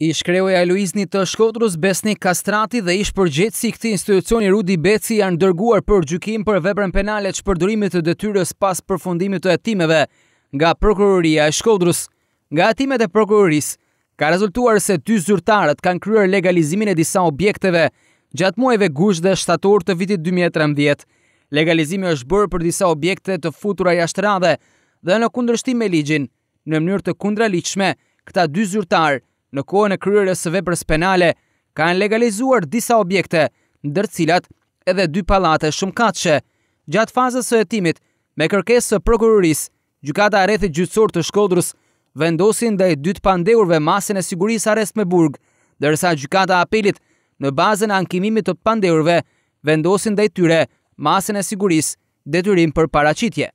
Ish kreuja e Luizni të Shkodrës Besnik Kastrati dhe ish gjithë si këti institucioni Rudi Beci janë dërguar për gjykim për vebren penale që përdurimit të dëtyrës pas përfundimit të etimeve nga Prokuroria e Shkodrës. Nga etimet e Prokuroris, ka rezultuar se ty zyrtarët kanë kryer legalizimin e disa objekteve gjatë muajve gush dhe shtator të vitit 2013. Legalizimi është bërë për disa objekte të futura jashtrave dhe në kundrështim me ligjin, në mënyrë të kundra liqme, këta dy zyrtarë në kohën e kryerjes së veprës penale, kanë legalizuar disa objekte, ndër cilat edhe dy pallate shumëkatshe. Gjatë fazës së hetimit, me kërkesë së prokurorisë, gjykata e rrethit gjyqësor të Shkodrës vendosi ndaj dy të pandehurve masën e sigurisë arrest me burg, ndërsa gjykata e apelit në bazën e ankimimit të pandehurve vendosi ndaj tyre masën e sigurisë detyrim për paraqitje.